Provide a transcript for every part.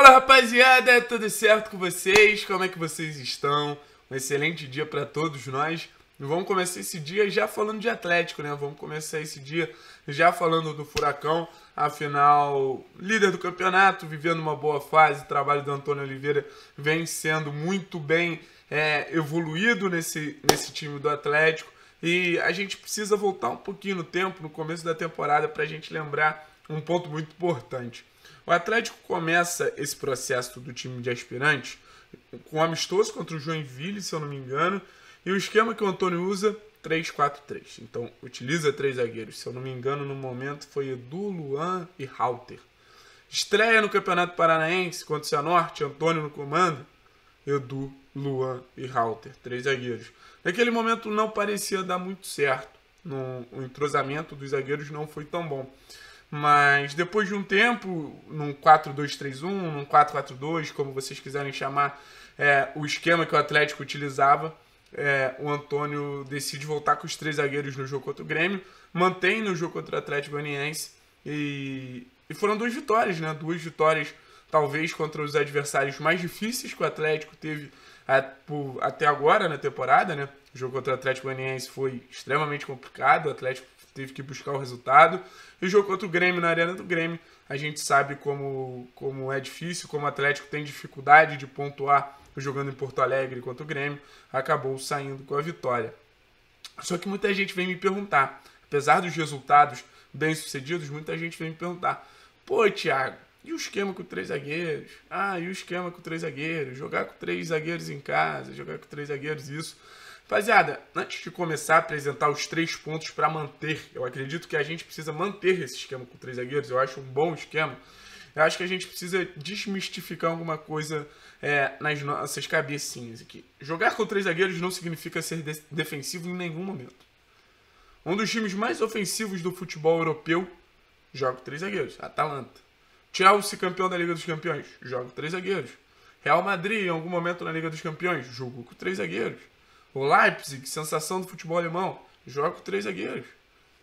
Fala rapaziada, tudo certo com vocês? Como é que vocês estão? Um excelente dia para todos nós. vamos começar esse dia já falando de Atlético, né? Vamos começar esse dia já falando do Furacão, afinal, líder do campeonato, vivendo uma boa fase. O trabalho do Antônio Oliveira vem sendo muito bem é, evoluído nesse, nesse time do Atlético. E a gente precisa voltar um pouquinho no tempo, no começo da temporada, para a gente lembrar um ponto muito importante. O Atlético começa esse processo do time de aspirantes com um amistoso contra o Joinville, se eu não me engano, e o esquema que o Antônio usa 3-4-3. Então, utiliza três zagueiros. Se eu não me engano, no momento foi Edu, Luan e Halter. Estreia no Campeonato Paranaense contra o Cianorte, Antônio no comando. Edu, Luan e Halter, três zagueiros. Naquele momento não parecia dar muito certo. No, o entrosamento dos zagueiros não foi tão bom. Mas depois de um tempo, num 4-2-3-1, num 4-4-2, como vocês quiserem chamar, é, o esquema que o Atlético utilizava, é, o Antônio decide voltar com os três zagueiros no jogo contra o Grêmio, mantém no jogo contra o Atlético Goianiense e, e foram duas vitórias, né? Duas vitórias, talvez, contra os adversários mais difíceis que o Atlético teve a, por, até agora na temporada, né? O jogo contra o Atlético Goianiense foi extremamente complicado, o Atlético teve que buscar o resultado. E o jogo contra o Grêmio na Arena do Grêmio, a gente sabe como, como é difícil, como o Atlético tem dificuldade de pontuar jogando em Porto Alegre contra o Grêmio, acabou saindo com a vitória. Só que muita gente vem me perguntar, apesar dos resultados bem-sucedidos, muita gente vem me perguntar: pô, Thiago, e o esquema com três zagueiros? Ah, e o esquema com três zagueiros? Jogar com três zagueiros em casa, jogar com três zagueiros, isso. Rapaziada, antes de começar a apresentar os três pontos para manter, eu acredito que a gente precisa manter esse esquema com três zagueiros, eu acho um bom esquema. Eu acho que a gente precisa desmistificar alguma coisa é, nas nossas cabecinhas aqui. Jogar com três zagueiros não significa ser de defensivo em nenhum momento. Um dos times mais ofensivos do futebol europeu joga com três zagueiros, Atalanta. Chelsea, campeão da Liga dos Campeões, joga com três zagueiros. Real Madrid, em algum momento na Liga dos Campeões, jogou com três zagueiros. O Leipzig, sensação do futebol alemão, joga com três zagueiros.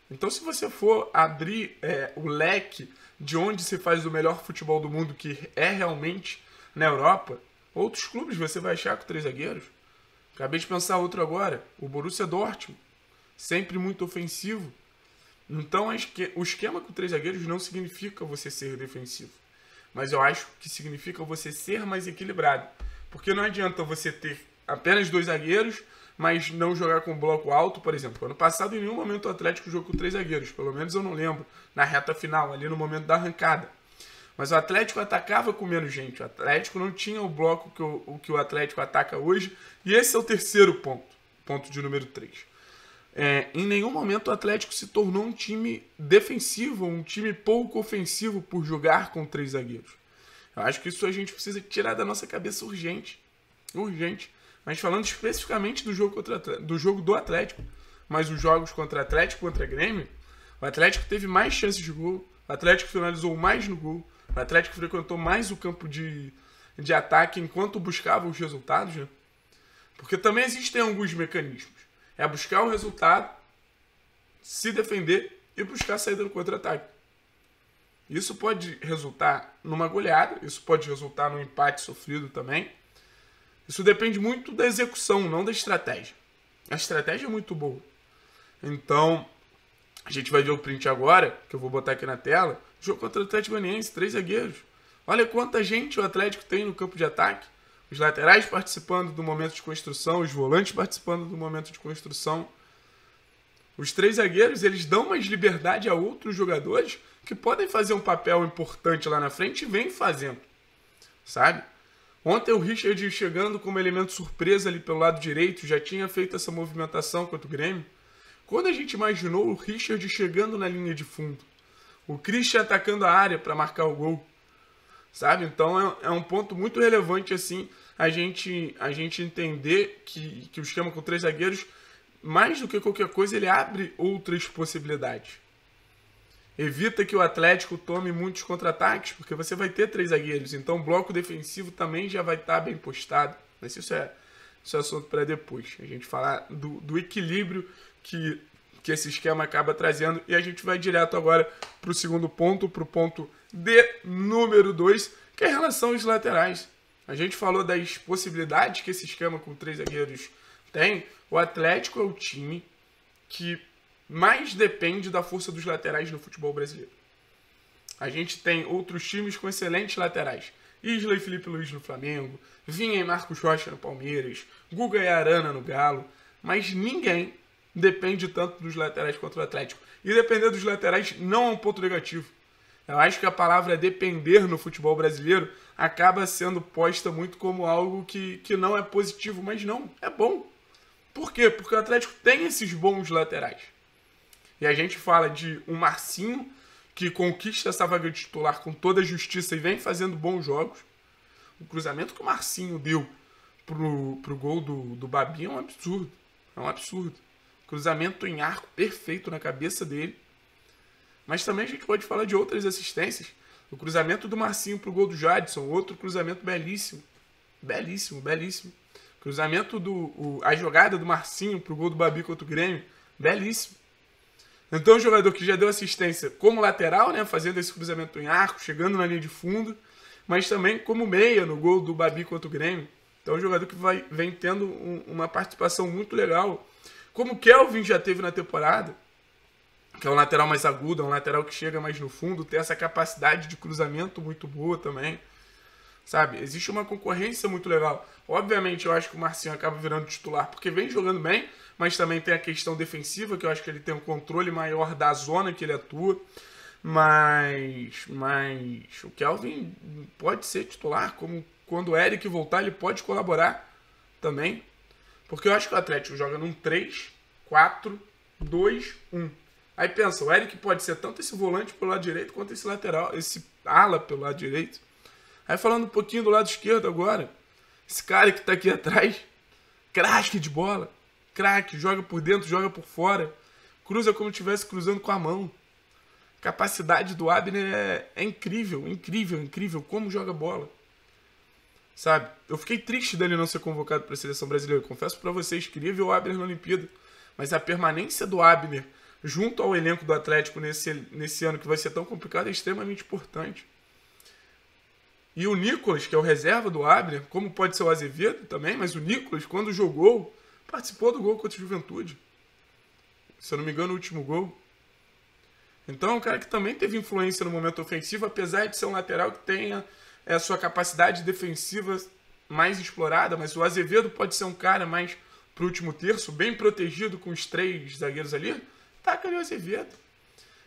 Então, se você for abrir é, o leque de onde se faz o melhor futebol do mundo, que é realmente na Europa, outros clubes você vai achar com três zagueiros. Acabei de pensar outro agora, o Borussia Dortmund, sempre muito ofensivo. Então, o esquema com três zagueiros não significa você ser defensivo, mas eu acho que significa você ser mais equilibrado. Porque não adianta você ter apenas dois zagueiros mas não jogar com bloco alto, por exemplo. Ano passado, em nenhum momento o Atlético jogou com três zagueiros, pelo menos eu não lembro, na reta final, ali no momento da arrancada. Mas o Atlético atacava com menos gente, o Atlético não tinha o bloco que o, que o Atlético ataca hoje, e esse é o terceiro ponto, ponto de número 3. É, em nenhum momento o Atlético se tornou um time defensivo, um time pouco ofensivo por jogar com três zagueiros. Eu acho que isso a gente precisa tirar da nossa cabeça urgente. Urgente. Mas falando especificamente do jogo, contra, do jogo do Atlético, mas os jogos contra Atlético contra Grêmio, o Atlético teve mais chances de gol, o Atlético finalizou mais no gol, o Atlético frequentou mais o campo de, de ataque enquanto buscava os resultados, né? Porque também existem alguns mecanismos. É buscar o resultado, se defender e buscar a saída do contra-ataque. Isso pode resultar numa goleada, isso pode resultar num empate sofrido também. Isso depende muito da execução, não da estratégia. A estratégia é muito boa. Então, a gente vai ver o print agora, que eu vou botar aqui na tela. Jogo contra o Atlético Goianiense, três zagueiros. Olha quanta gente o Atlético tem no campo de ataque. Os laterais participando do momento de construção, os volantes participando do momento de construção. Os três zagueiros, eles dão mais liberdade a outros jogadores que podem fazer um papel importante lá na frente e vêm fazendo, sabe? Ontem o Richard chegando como elemento surpresa ali pelo lado direito, já tinha feito essa movimentação contra o Grêmio. Quando a gente imaginou o Richard chegando na linha de fundo, o Christian atacando a área para marcar o gol, sabe? Então é, é, um ponto muito relevante assim a gente a gente entender que, que o esquema com três zagueiros mais do que qualquer coisa ele abre outras possibilidades. Evita que o Atlético tome muitos contra-ataques, porque você vai ter três zagueiros. Então o bloco defensivo também já vai estar tá bem postado. Mas isso é, isso é assunto para depois. A gente falar do, do equilíbrio que, que esse esquema acaba trazendo. E a gente vai direto agora para o segundo ponto, para o ponto de número 2, que é em relação aos laterais. A gente falou das possibilidades que esse esquema com três zagueiros tem. O Atlético é o time que mais depende da força dos laterais no futebol brasileiro. A gente tem outros times com excelentes laterais. Isla e Felipe Luiz no Flamengo, Vinha e Marcos Rocha no Palmeiras, Guga e Arana no Galo, mas ninguém depende tanto dos laterais quanto do Atlético. E depender dos laterais não é um ponto negativo. Eu acho que a palavra é depender no futebol brasileiro acaba sendo posta muito como algo que, que não é positivo, mas não, é bom. Por quê? Porque o Atlético tem esses bons laterais. E a gente fala de um Marcinho que conquista essa vaga de titular com toda a justiça e vem fazendo bons jogos. O cruzamento que o Marcinho deu pro, pro gol do, do Babi é um absurdo. É um absurdo. Cruzamento em arco perfeito na cabeça dele. Mas também a gente pode falar de outras assistências. O cruzamento do Marcinho pro gol do Jadson, outro cruzamento belíssimo. Belíssimo, belíssimo. Cruzamento do. O, a jogada do Marcinho pro gol do Babi contra o Grêmio, belíssimo. Então, um jogador que já deu assistência como lateral, né, fazendo esse cruzamento em arco, chegando na linha de fundo, mas também como meia no gol do Babi contra o Grêmio. Então, é um jogador que vai, vem tendo um, uma participação muito legal, como o Kelvin já teve na temporada, que é um lateral mais agudo, é um lateral que chega mais no fundo, tem essa capacidade de cruzamento muito boa também sabe? Existe uma concorrência muito legal. Obviamente, eu acho que o Marcinho acaba virando titular porque vem jogando bem, mas também tem a questão defensiva, que eu acho que ele tem um controle maior da zona que ele atua. Mas, mas o Kelvin pode ser titular, como quando o Eric voltar, ele pode colaborar também. Porque eu acho que o Atlético joga num 3, 4, 2, 1. Aí pensa, o Eric pode ser tanto esse volante pelo lado direito quanto esse lateral, esse ala pelo lado direito. Aí falando um pouquinho do lado esquerdo agora, esse cara que está aqui atrás, craque de bola, craque, joga por dentro, joga por fora, cruza como estivesse cruzando com a mão. Capacidade do Abner é, é incrível, incrível, incrível como joga bola. Sabe? Eu fiquei triste dele não ser convocado para a seleção brasileira. Eu confesso para vocês, queria ver o Abner na Olimpíada, mas a permanência do Abner junto ao elenco do Atlético nesse, nesse ano que vai ser tão complicado é extremamente importante. E o Nicolas, que é o reserva do Abner, como pode ser o Azevedo também, mas o Nicolas, quando jogou, participou do gol contra o Juventude. Se eu não me engano, o último gol. Então é um cara que também teve influência no momento ofensivo, apesar de ser um lateral que tenha a sua capacidade defensiva mais explorada, mas o Azevedo pode ser um cara mais pro último terço, bem protegido com os três zagueiros ali. Taca ali o Azevedo.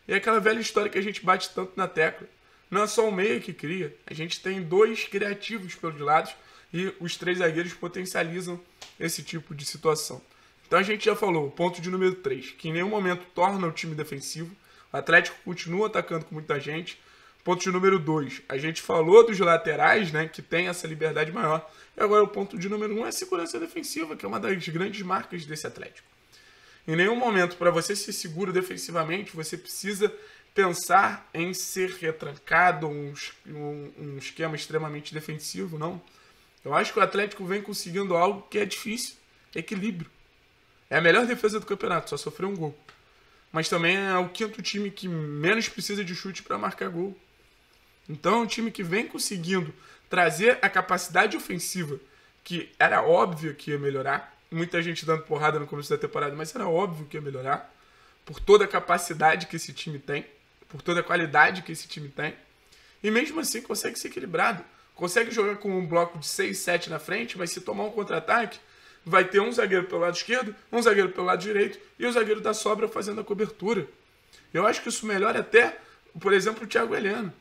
E é aquela velha história que a gente bate tanto na tecla não é só o meia que cria. A gente tem dois criativos pelos lados e os três zagueiros potencializam esse tipo de situação. Então a gente já falou, ponto de número 3, que em nenhum momento torna o time defensivo. O Atlético continua atacando com muita gente. Ponto de número 2, a gente falou dos laterais, né, que tem essa liberdade maior. E agora o ponto de número 1 um é a segurança defensiva, que é uma das grandes marcas desse Atlético. Em nenhum momento, para você ser seguro defensivamente, você precisa pensar em ser retrancado, um, um, um esquema extremamente defensivo, não. Eu acho que o Atlético vem conseguindo algo que é difícil, equilíbrio. É a melhor defesa do campeonato, só sofreu um gol. Mas também é o quinto time que menos precisa de chute para marcar gol. Então é um time que vem conseguindo trazer a capacidade ofensiva, que era óbvio que ia melhorar, muita gente dando porrada no começo da temporada, mas era óbvio que ia melhorar, por toda a capacidade que esse time tem, por toda a qualidade que esse time tem. E mesmo assim consegue ser equilibrado. Consegue jogar com um bloco de 6, 7 na frente, mas se tomar um contra-ataque, vai ter um zagueiro pelo lado esquerdo, um zagueiro pelo lado direito e o zagueiro da sobra fazendo a cobertura. Eu acho que isso melhora até, por exemplo, o Thiago Heleno.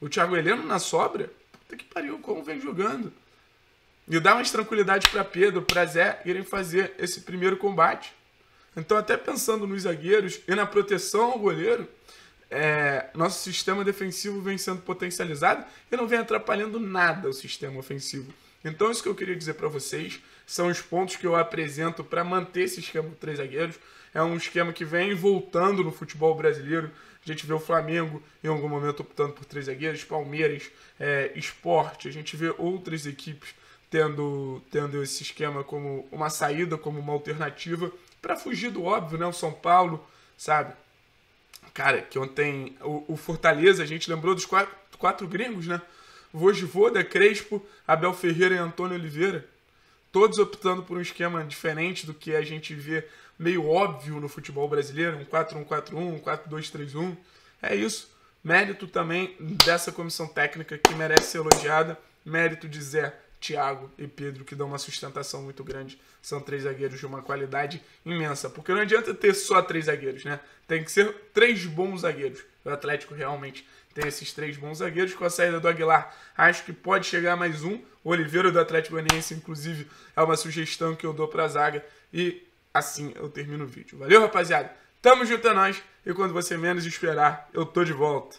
O Thiago Heleno na sobra, puta que pariu, como vem jogando. E dá mais tranquilidade para Pedro, para Zé irem fazer esse primeiro combate. Então, até pensando nos zagueiros e na proteção ao goleiro, é, nosso sistema defensivo vem sendo potencializado e não vem atrapalhando nada o sistema ofensivo. Então, isso que eu queria dizer para vocês são os pontos que eu apresento para manter esse esquema de três zagueiros. É um esquema que vem voltando no futebol brasileiro. A gente vê o Flamengo em algum momento optando por três zagueiros, Palmeiras, é, Esporte, a gente vê outras equipes tendo, tendo esse esquema como uma saída, como uma alternativa, para fugir do óbvio, né? O São Paulo, sabe? Cara, que ontem o, o Fortaleza, a gente lembrou dos quatro, quatro gringos, né? Vojvoda, Crespo, Abel Ferreira e Antônio Oliveira. Todos optando por um esquema diferente do que a gente vê meio óbvio no futebol brasileiro, um 4-1-4-1, um 4-2-3-1. É isso. Mérito também dessa comissão técnica que merece ser elogiada. Mérito de Zé Thiago e Pedro, que dão uma sustentação muito grande. São três zagueiros de uma qualidade imensa. Porque não adianta ter só três zagueiros, né? Tem que ser três bons zagueiros. O Atlético realmente tem esses três bons zagueiros. Com a saída do Aguilar, acho que pode chegar mais um. O Oliveira do Atlético Goianiense, inclusive, é uma sugestão que eu dou para a zaga. E assim eu termino o vídeo. Valeu, rapaziada! Tamo junto a é nós e quando você menos esperar, eu tô de volta.